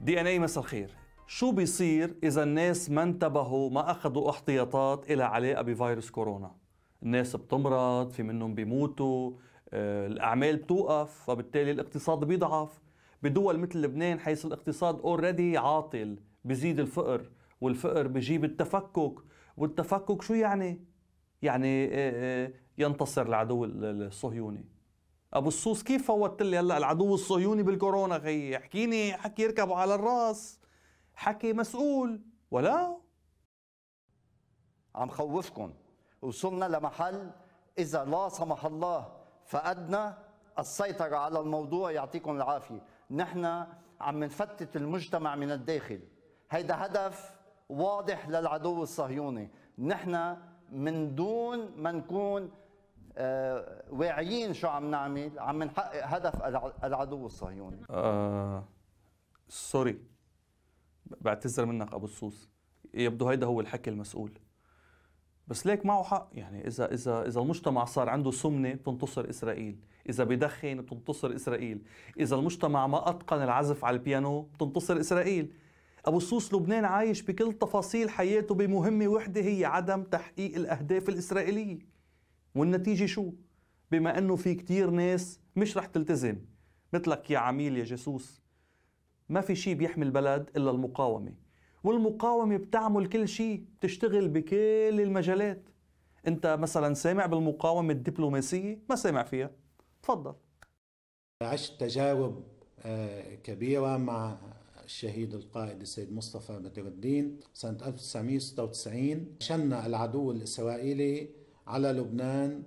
دي ان اي مساء الخير شو بيصير اذا الناس ما انتبهوا ما اخذوا احتياطات إلى علاقه بفيروس كورونا الناس بتمرض في منهم بيموتوا آه، الاعمال بتوقف فبالتالي الاقتصاد بيضعف بدول مثل لبنان حيث الاقتصاد اوريدي عاطل بزيد الفقر والفقر بجيب التفكك والتفكك شو يعني يعني آه، آه، ينتصر العدو الصهيوني ابو الصوص كيف فوتت لي هلا العدو الصهيوني بالكورونا خيي احكيني حكي يركبوا على الراس حكي مسؤول ولا عم خوفكم وصلنا لمحل إذا لا سمح الله فقدنا السيطرة على الموضوع يعطيكم العافية نحن عم نفتت المجتمع من الداخل هيدا هدف واضح للعدو الصهيوني نحن من دون ما نكون آه، واعيين شو عم نعمل عم نحقق هدف العدو الصهيوني آه، سوري بعتذر منك ابو الصوص يبدو هيدا هو الحكي المسؤول بس ليك معه حق يعني اذا اذا اذا المجتمع صار عنده سمنه بتنتصر اسرائيل، اذا بدخن بتنتصر اسرائيل، اذا المجتمع ما اتقن العزف على البيانو بتنتصر اسرائيل. ابو السوس لبنان عايش بكل تفاصيل حياته بمهمه وحده هي عدم تحقيق الاهداف الاسرائيليه. والنتيجه شو؟ بما انه في كتير ناس مش رح تلتزم مثلك يا عميل يا جاسوس ما في شيء بيحمي البلد الا المقاومه والمقاومة بتعمل كل شيء بتشتغل بكل المجالات انت مثلا سامع بالمقاومة الدبلوماسية ما سامع فيها تفضل عشت تجاوب آه، كبيرة مع الشهيد القائد السيد مصطفى بدر الدين سنة 1996 شن العدو الإسرائيلي على لبنان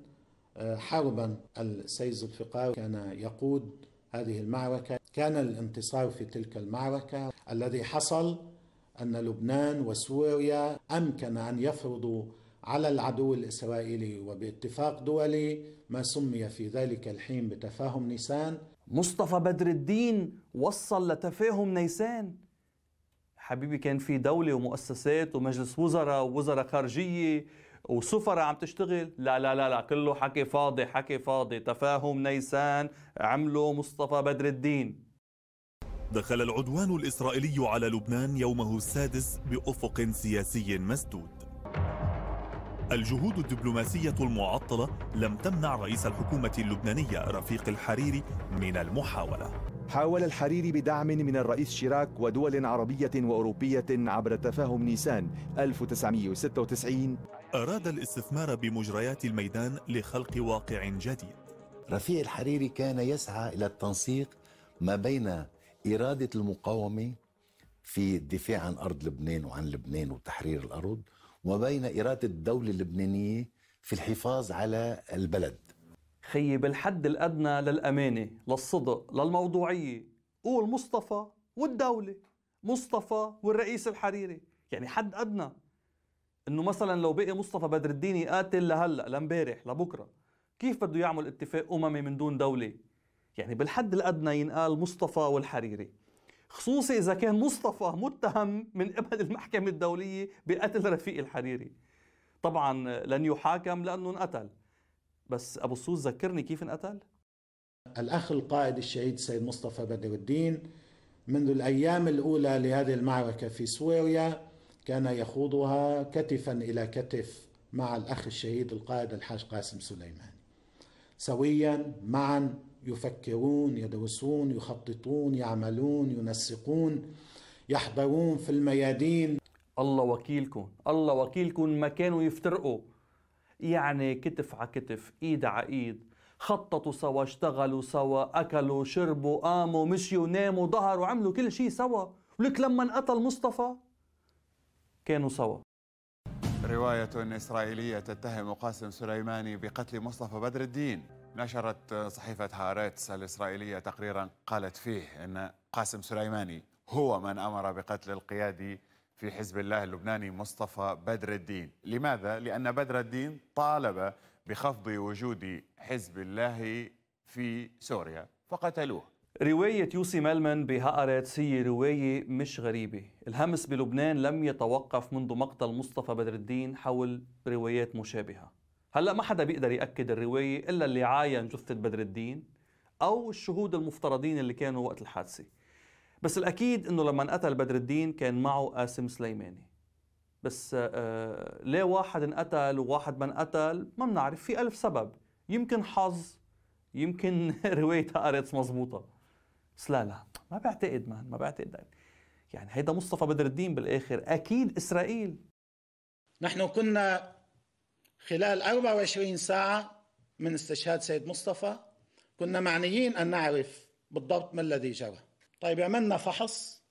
آه، حربا السيد الفقار كان يقود هذه المعركة كان الانتصار في تلك المعركة الذي حصل أن لبنان وسوريا أمكن أن يفرضوا على العدو الإسرائيلي وباتفاق دولي ما سمي في ذلك الحين بتفاهم نيسان مصطفى بدر الدين وصل لتفاهم نيسان حبيبي كان في دولة ومؤسسات ومجلس وزراء ووزراء خارجية وسفراء عم تشتغل لا لا لا لا كله حكي فاضي حكي فاضي تفاهم نيسان عمله مصطفى بدر الدين دخل العدوان الإسرائيلي على لبنان يومه السادس بأفق سياسي مسدود الجهود الدبلوماسية المعطلة لم تمنع رئيس الحكومة اللبنانية رفيق الحريري من المحاولة حاول الحريري بدعم من الرئيس شيراك ودول عربية وأوروبية عبر تفاهم نيسان 1996 أراد الاستثمار بمجريات الميدان لخلق واقع جديد رفيق الحريري كان يسعى إلى التنسيق ما بين إرادة المقاومة في الدفاع عن أرض لبنان وعن لبنان وتحرير الأرض وبين إرادة الدولة اللبنانية في الحفاظ على البلد خيي بالحد الأدنى للأمانة للصدق للموضوعية قول مصطفى والدولة مصطفى والرئيس الحريري يعني حد أدنى انه مثلا لو بقي مصطفى بدر الدين يقاتل لهلا لامبارح لبكره كيف بده يعمل اتفاق اممي من دون دوله يعني بالحد الأدنى ينقال مصطفى والحريري خصوصي إذا كان مصطفى متهم من قبل المحكمة الدولية بقتل رفيق الحريري طبعا لن يحاكم لأنه انقتل بس أبو السوس ذكرني كيف انقتل الأخ القائد الشهيد سيد مصطفى بدر الدين منذ الأيام الأولى لهذه المعركة في سوريا كان يخوضها كتفا إلى كتف مع الأخ الشهيد القائد الحاج قاسم سليماني سويا معا يفكرون يدرسون يخططون يعملون ينسقون يحضرون في الميادين الله وكيلكم الله وكيلكم ما كانوا يفترقوا يعني كتف على كتف ايد على ايد خططوا سوا اشتغلوا سوا اكلوا شربوا قاموا مشيوا ناموا ظهروا عملوا كل شيء سوا ولك لما انقتل مصطفى كانوا سوا رواية إسرائيلية تتهم قاسم سليماني بقتل مصطفى بدر الدين نشرت صحيفة هارتس الإسرائيلية تقريرا قالت فيه أن قاسم سليماني هو من أمر بقتل القيادي في حزب الله اللبناني مصطفى بدر الدين لماذا؟ لأن بدر الدين طالب بخفض وجود حزب الله في سوريا فقتلوه رواية يوسي ملمن بهأرتس هي رواية مش غريبة الهمس بلبنان لم يتوقف منذ مقتل مصطفى بدر الدين حول روايات مشابهة هلا ما حدا بيقدر ياكد الروايه الا اللي عاين جثه بدر الدين او الشهود المفترضين اللي كانوا وقت الحادثه بس الاكيد انه لما انقتل بدر الدين كان معه قاسم سليماني بس آه, آه، ليه واحد انقتل وواحد ما انقتل ما بنعرف في ألف سبب يمكن حظ يمكن رواية قريت مزبوطة بس لا لا ما بعتقد ما ما بعتقد يعني هيدا مصطفى بدر الدين بالآخر أكيد إسرائيل نحن كنا خلال 24 ساعة من استشهاد سيد مصطفى كنا معنيين أن نعرف بالضبط ما الذي جرى طيب عملنا فحص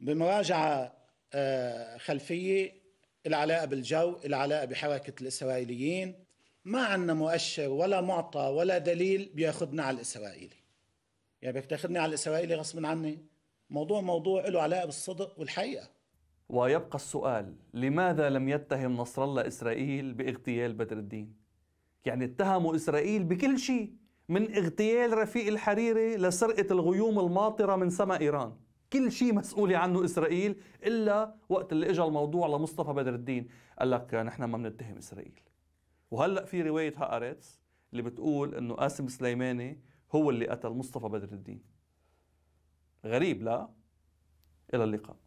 بمراجعة آه، خلفية العلاقة بالجو العلاقة بحركة الإسرائيليين ما عندنا مؤشر ولا معطى ولا دليل بياخذنا على الإسرائيلي يعني بدك تاخذني على الإسرائيلي غصب عني موضوع موضوع له علاقة بالصدق والحقيقة ويبقى السؤال لماذا لم يتهم نصر الله إسرائيل باغتيال بدر الدين يعني اتهموا إسرائيل بكل شيء من اغتيال رفيق الحريري لسرقة الغيوم الماطرة من سماء إيران كل شيء مسؤولة عنه إسرائيل إلا وقت اللي إجا الموضوع لمصطفى بدر الدين قال لك نحن ما بنتهم إسرائيل وهلأ في رواية هآرتس اللي بتقول إنه قاسم سليماني هو اللي قتل مصطفى بدر الدين غريب لا إلى اللقاء